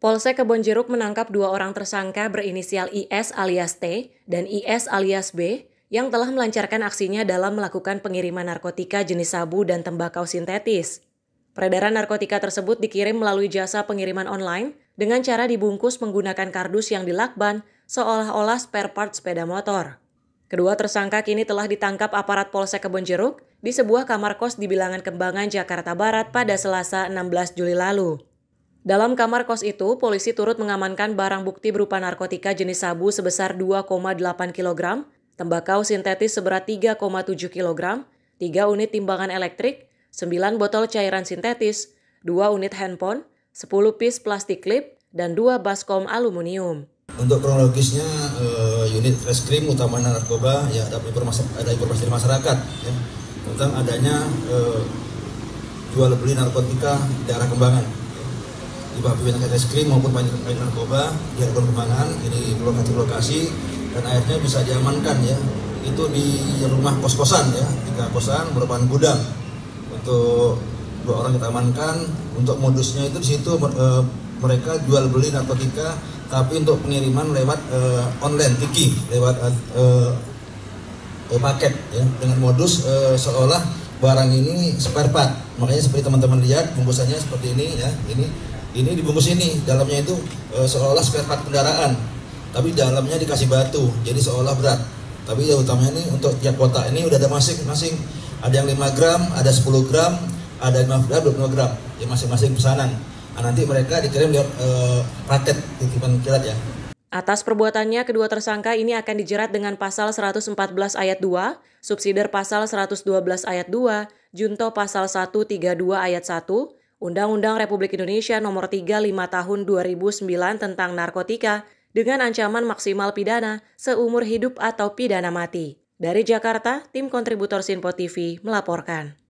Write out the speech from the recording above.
Polsek Kebonjeruk menangkap dua orang tersangka berinisial IS alias T dan IS alias B yang telah melancarkan aksinya dalam melakukan pengiriman narkotika jenis sabu dan tembakau sintetis. Peredaran narkotika tersebut dikirim melalui jasa pengiriman online dengan cara dibungkus menggunakan kardus yang dilakban seolah-olah spare part sepeda motor. Kedua tersangka kini telah ditangkap aparat Polsek Kebonjeruk di sebuah kamar kos di bilangan Kembangan, Jakarta Barat pada Selasa 16 Juli lalu. Dalam kamar kos itu, polisi turut mengamankan barang bukti berupa narkotika jenis sabu sebesar 2,8 kg, tembakau sintetis seberat 3,7 kg, 3 unit timbangan elektrik, 9 botol cairan sintetis, 2 unit handphone, 10 pis plastik klip, dan 2 baskom aluminium. Untuk kronologisnya, eh, unit reskrim utama narkoba ya ada informasi, ada informasi dari masyarakat ya, tentang adanya eh, jual beli narkotika di daerah Kembangan di es Krim maupun banyak-banyak main narkoba di perkembangan di lokasi-lokasi dan akhirnya bisa diamankan ya itu di rumah kos-kosan ya tiga kosan merupakan gudang untuk dua orang kita amankan untuk modusnya itu di situ e, mereka jual beli narkotika tapi untuk pengiriman lewat e, online tiki lewat e, e, paket ya dengan modus e, seolah barang ini spare part makanya seperti teman-teman lihat bungkusannya seperti ini ya ini ini dibungkus ini dalamnya itu e, eh, seolah spare part kendaraan tapi dalamnya dikasih batu jadi seolah berat tapi yang utamanya ini untuk tiap kota ini udah ada masing-masing ada yang 5 gram ada 10 gram ada 5 gram 25 gram ya masing-masing pesanan nah, nanti mereka dikirim lewat e, raket titipan kilat ya Atas perbuatannya, kedua tersangka ini akan dijerat dengan pasal 114 ayat 2, subsider pasal 112 ayat 2, junto pasal 132 ayat 1, Undang-Undang Republik Indonesia Nomor 35 Tahun 2009 tentang narkotika dengan ancaman maksimal pidana seumur hidup atau pidana mati. Dari Jakarta, tim kontributor Sinpo TV melaporkan.